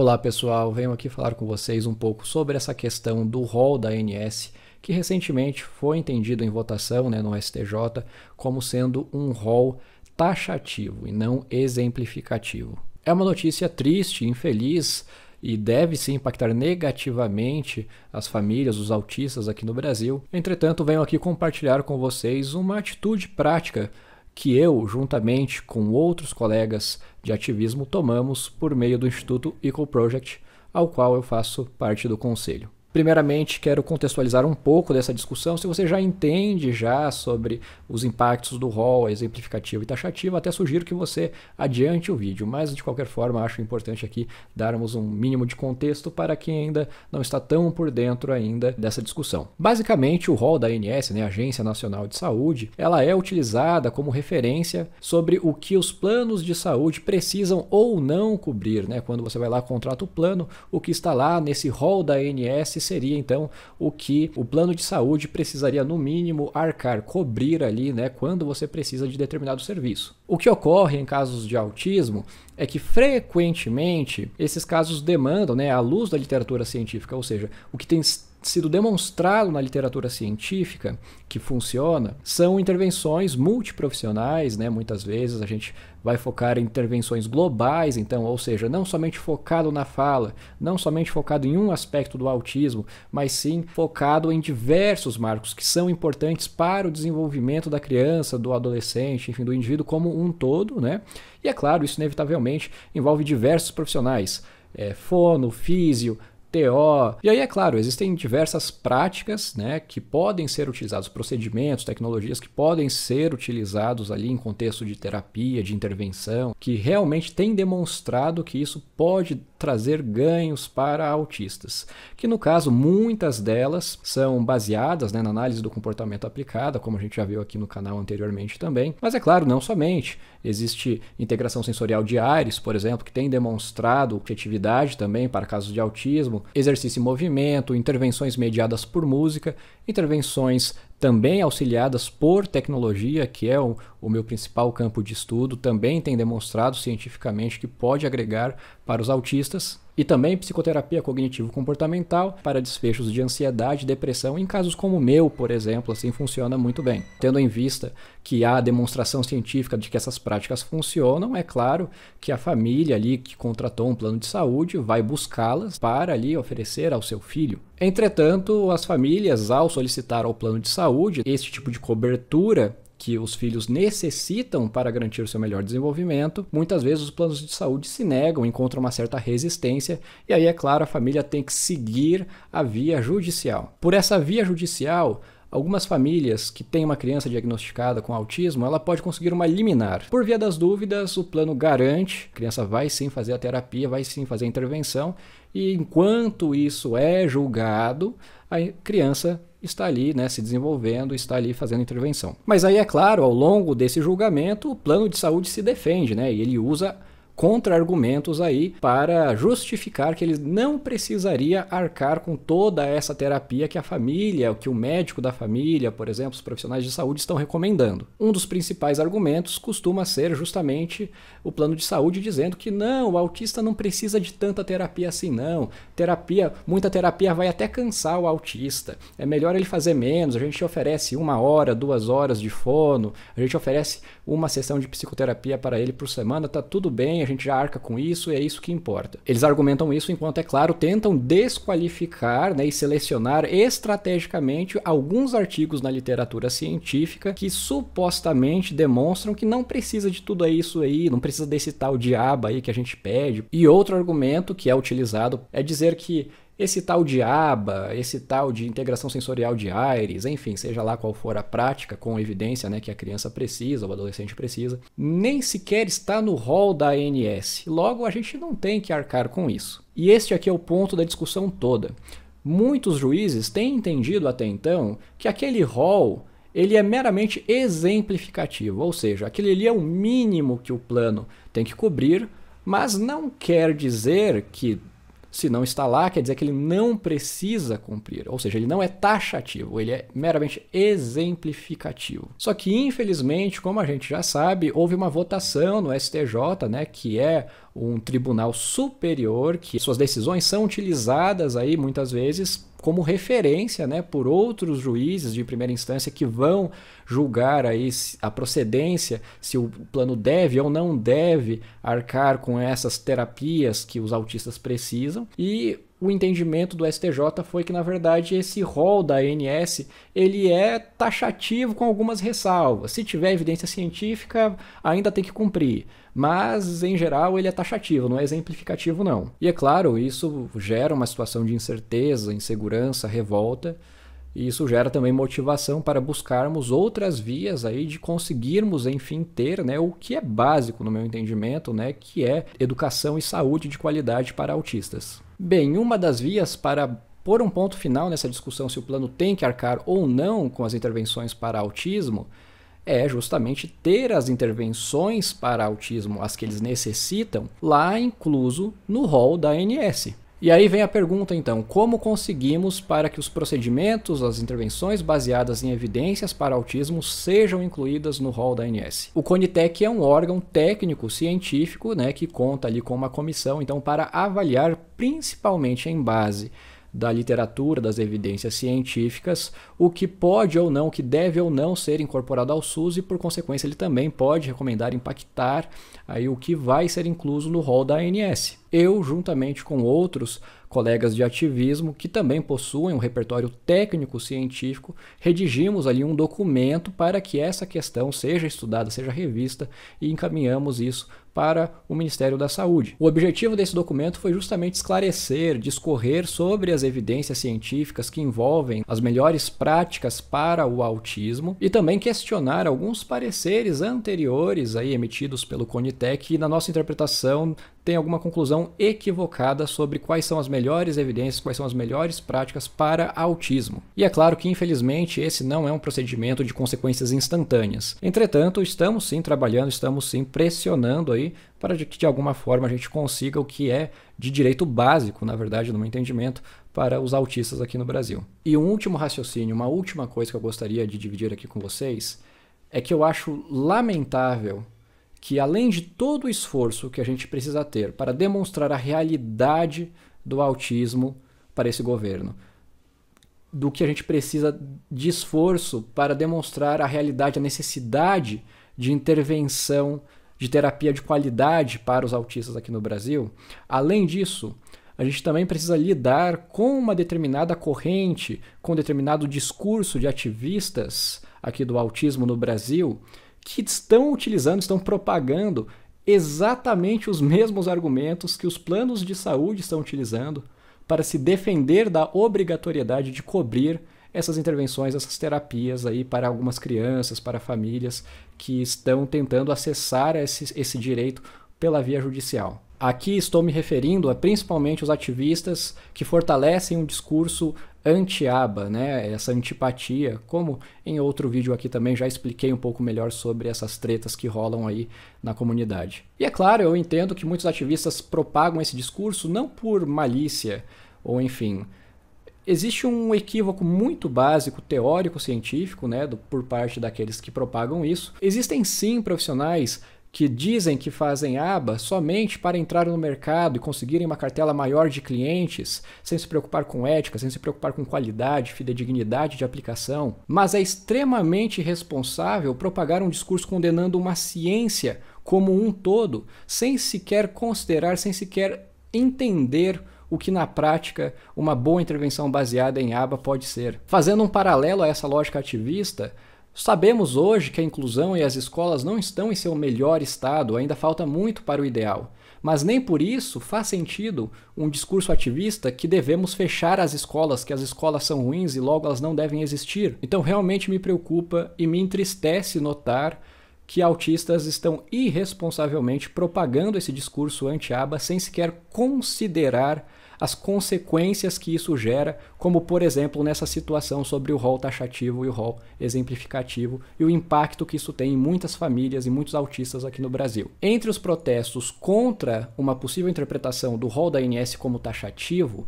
Olá pessoal, venho aqui falar com vocês um pouco sobre essa questão do rol da ANS, que recentemente foi entendido em votação né, no STJ como sendo um rol taxativo e não exemplificativo. É uma notícia triste, infeliz, e deve se impactar negativamente as famílias, os autistas aqui no Brasil. Entretanto, venho aqui compartilhar com vocês uma atitude prática que eu, juntamente com outros colegas de ativismo, tomamos por meio do Instituto Eco Project, ao qual eu faço parte do conselho. Primeiramente, quero contextualizar um pouco dessa discussão. Se você já entende já sobre os impactos do rol exemplificativo e taxativo, até sugiro que você adiante o vídeo, mas de qualquer forma, acho importante aqui darmos um mínimo de contexto para quem ainda não está tão por dentro ainda dessa discussão. Basicamente, o rol da ANS, né, Agência Nacional de Saúde, ela é utilizada como referência sobre o que os planos de saúde precisam ou não cobrir, né? Quando você vai lá contrata o plano, o que está lá nesse rol da ANS esse seria então o que o plano de saúde precisaria no mínimo arcar, cobrir ali, né, quando você precisa de determinado serviço. O que ocorre em casos de autismo é que frequentemente esses casos demandam, né, à luz da literatura científica, ou seja, o que tem sido demonstrado na literatura científica que funciona são intervenções multiprofissionais, né? Muitas vezes a gente vai focar em intervenções globais, então, ou seja, não somente focado na fala, não somente focado em um aspecto do autismo, mas sim focado em diversos marcos que são importantes para o desenvolvimento da criança, do adolescente, enfim, do indivíduo como um todo, né? E é claro, isso inevitavelmente envolve diversos profissionais, é, fono, físio, TO. E aí, é claro, existem diversas práticas né, que podem ser utilizadas, procedimentos, tecnologias que podem ser utilizados ali em contexto de terapia, de intervenção, que realmente tem demonstrado que isso pode trazer ganhos para autistas. Que no caso, muitas delas são baseadas né, na análise do comportamento aplicada, como a gente já viu aqui no canal anteriormente também. Mas é claro, não somente. Existe integração sensorial de Ares, por exemplo, que tem demonstrado efetividade também para casos de autismo exercício e movimento, intervenções mediadas por música, intervenções também auxiliadas por tecnologia, que é o, o, meu principal campo de estudo, também tem demonstrado cientificamente que pode agregar para os autistas. E também psicoterapia cognitivo-comportamental para desfechos de ansiedade, depressão, em casos como o meu, por exemplo, assim funciona muito bem. Tendo em vista que há demonstração científica de que essas práticas funcionam, é claro que a família ali que contratou um plano de saúde vai buscá-las para ali oferecer ao seu filho. Entretanto, as famílias, ao solicitar ao plano de saúde, saúde, esse tipo de cobertura que os filhos necessitam para garantir o seu melhor desenvolvimento, muitas vezes os planos de saúde se negam, encontram uma certa resistência, e aí, é claro, a família tem que seguir a via judicial. Por essa via judicial, Algumas famílias que têm uma criança diagnosticada com autismo, ela pode conseguir uma liminar. Por via das dúvidas, o plano garante, a criança vai sim fazer a terapia, vai sim fazer a intervenção, e enquanto isso é julgado, a criança está ali né, se desenvolvendo, está ali fazendo intervenção. Mas aí, é claro, ao longo desse julgamento, o plano de saúde se defende né, e ele usa contra-argumentos aí para justificar que ele não precisaria arcar com toda essa terapia que a família, que o médico da família, por exemplo, os profissionais de saúde estão recomendando. Um dos principais argumentos costuma ser justamente o plano de saúde dizendo que não, o autista não precisa de tanta terapia assim não. Terapia, muita terapia vai até cansar o autista. É melhor ele fazer menos. A gente oferece uma hora, duas horas de fono. A gente oferece uma sessão de psicoterapia para ele por semana. Tá tudo bem gente já arca com isso e é isso que importa. Eles argumentam isso enquanto, é claro, tentam desqualificar né, e selecionar estrategicamente alguns artigos na literatura científica que supostamente demonstram que não precisa de tudo isso aí, não precisa desse tal diabo aí que a gente pede. E outro argumento que é utilizado é dizer que esse tal de aba, esse tal de integração sensorial de Aires, enfim, seja lá qual for a prática com evidência né, que a criança precisa, o adolescente precisa, nem sequer está no rol da ANS. Logo, a gente não tem que arcar com isso. E este aqui é o ponto da discussão toda. Muitos juízes têm entendido até então que aquele rol ele é meramente exemplificativo, ou seja, aquele ali é o mínimo que o plano tem que cobrir, mas não quer dizer que se não está lá, quer dizer que ele não precisa cumprir, ou seja, ele não é taxativo, ele é meramente exemplificativo. Só que, infelizmente, como a gente já sabe, houve uma votação no STJ, né, que é um tribunal superior, que suas decisões são utilizadas aí muitas vezes como referência né, por outros juízes de primeira instância que vão julgar aí a procedência, se o plano deve ou não deve arcar com essas terapias que os autistas precisam. E o entendimento do STJ foi que, na verdade, esse rol da ANS ele é taxativo com algumas ressalvas. Se tiver evidência científica, ainda tem que cumprir mas em geral ele é taxativo, não é exemplificativo não. E é claro, isso gera uma situação de incerteza, insegurança, revolta, e isso gera também motivação para buscarmos outras vias aí de conseguirmos, enfim, ter né, o que é básico no meu entendimento, né, que é educação e saúde de qualidade para autistas. Bem, uma das vias para pôr um ponto final nessa discussão se o plano tem que arcar ou não com as intervenções para autismo é justamente ter as intervenções para autismo, as que eles necessitam, lá incluso no rol da ANS. E aí vem a pergunta então, como conseguimos para que os procedimentos, as intervenções baseadas em evidências para autismo sejam incluídas no rol da ANS? O Conitec é um órgão técnico científico, né, que conta ali com uma comissão então para avaliar principalmente em base da literatura, das evidências científicas, o que pode ou não, o que deve ou não ser incorporado ao SUS e, por consequência, ele também pode recomendar impactar aí o que vai ser incluso no rol da ANS. Eu, juntamente com outros colegas de ativismo que também possuem um repertório técnico científico, redigimos ali um documento para que essa questão seja estudada, seja revista e encaminhamos isso para o Ministério da Saúde. O objetivo desse documento foi justamente esclarecer, discorrer sobre as evidências científicas que envolvem as melhores práticas para o autismo e também questionar alguns pareceres anteriores aí emitidos pelo Conitec e, na nossa interpretação tem alguma conclusão equivocada sobre quais são as melhores evidências, quais são as melhores práticas para autismo. E é claro que, infelizmente, esse não é um procedimento de consequências instantâneas. Entretanto, estamos sim trabalhando, estamos sim pressionando aí para que de alguma forma a gente consiga o que é de direito básico, na verdade, no meu entendimento, para os autistas aqui no Brasil. E um último raciocínio, uma última coisa que eu gostaria de dividir aqui com vocês é que eu acho lamentável que além de todo o esforço que a gente precisa ter para demonstrar a realidade do autismo para esse governo, do que a gente precisa de esforço para demonstrar a realidade, a necessidade de intervenção, de terapia de qualidade para os autistas aqui no Brasil, além disso, a gente também precisa lidar com uma determinada corrente, com um determinado discurso de ativistas aqui do autismo no Brasil que estão utilizando, estão propagando exatamente os mesmos argumentos que os planos de saúde estão utilizando para se defender da obrigatoriedade de cobrir essas intervenções, essas terapias aí para algumas crianças, para famílias que estão tentando acessar esse, esse direito pela via judicial. Aqui estou me referindo a principalmente os ativistas que fortalecem o um discurso anti-aba, né? essa antipatia, como em outro vídeo aqui também já expliquei um pouco melhor sobre essas tretas que rolam aí na comunidade. E é claro, eu entendo que muitos ativistas propagam esse discurso não por malícia, ou enfim. Existe um equívoco muito básico, teórico, científico, né, por parte daqueles que propagam isso. Existem sim profissionais que dizem que fazem aba somente para entrar no mercado e conseguirem uma cartela maior de clientes, sem se preocupar com ética, sem se preocupar com qualidade, fidedignidade de aplicação, mas é extremamente responsável propagar um discurso condenando uma ciência como um todo, sem sequer considerar, sem sequer entender o que na prática uma boa intervenção baseada em aba pode ser. Fazendo um paralelo a essa lógica ativista, Sabemos hoje que a inclusão e as escolas não estão em seu melhor estado, ainda falta muito para o ideal. Mas nem por isso faz sentido um discurso ativista que devemos fechar as escolas, que as escolas são ruins e logo elas não devem existir. Então realmente me preocupa e me entristece notar que autistas estão irresponsavelmente propagando esse discurso anti-aba sem sequer considerar as consequências que isso gera, como por exemplo nessa situação sobre o rol taxativo e o rol exemplificativo e o impacto que isso tem em muitas famílias e muitos autistas aqui no Brasil. Entre os protestos contra uma possível interpretação do rol da ANS como taxativo,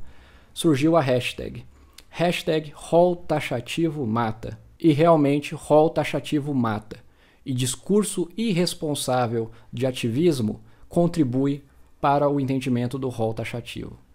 surgiu a hashtag hashtag rol taxativo mata. E realmente rol taxativo mata. E discurso irresponsável de ativismo contribui para o entendimento do rol taxativo.